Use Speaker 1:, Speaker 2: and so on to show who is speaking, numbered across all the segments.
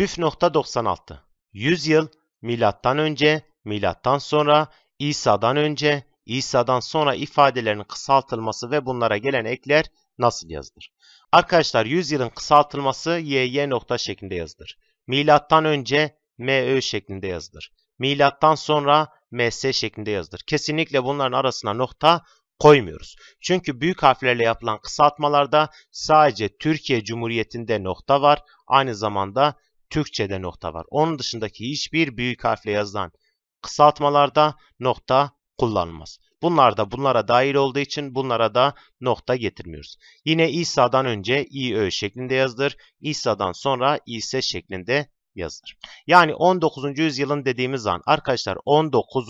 Speaker 1: Püf nokta 96. 100 yıl milattan önce, milattan sonra, İsa'dan önce, İsa'dan sonra ifadelerinin kısaltılması ve bunlara gelen ekler nasıl yazılır? Arkadaşlar 100 yılın kısaltılması YY nokta şeklinde yazılır. Milattan önce MÖ şeklinde yazılır. Milattan sonra MS şeklinde yazılır. Kesinlikle bunların arasına nokta koymuyoruz. Çünkü büyük harflerle yapılan kısaltmalarda sadece Türkiye Cumhuriyeti'nde nokta var. Aynı zamanda Türkçe'de nokta var. Onun dışındaki hiçbir büyük harfle yazılan kısaltmalarda nokta kullanılmaz. Bunlar da bunlara dahil olduğu için bunlara da nokta getirmiyoruz. Yine İsa'dan önce İÖ şeklinde yazılır. İsa'dan sonra İse şeklinde yazılır. Yani 19. yüzyılın dediğimiz an arkadaşlar 19.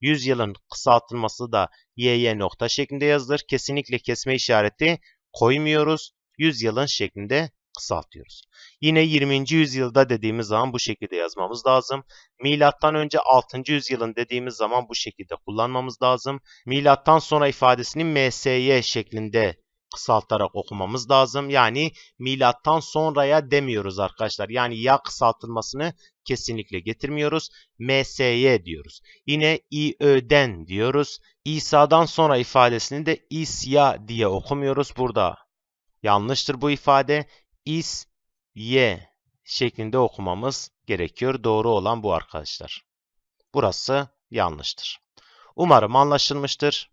Speaker 1: yüzyılın kısaltılması da YY nokta şeklinde yazılır. Kesinlikle kesme işareti koymuyoruz. Yüzyılın şeklinde kısaltıyoruz. Yine 20. yüzyılda dediğimiz zaman bu şekilde yazmamız lazım. Milattan önce 6. yüzyılın dediğimiz zaman bu şekilde kullanmamız lazım. Milattan sonra ifadesini MSY şeklinde kısaltarak okumamız lazım. Yani milattan sonraya demiyoruz arkadaşlar. Yani ya kısaltılmasını kesinlikle getirmiyoruz. MSY diyoruz. Yine İÖ'den diyoruz. İsa'dan sonra ifadesini de İsya diye okumuyoruz. Burada yanlıştır bu ifade is ye şeklinde okumamız gerekiyor. Doğru olan bu arkadaşlar. Burası yanlıştır. Umarım anlaşılmıştır.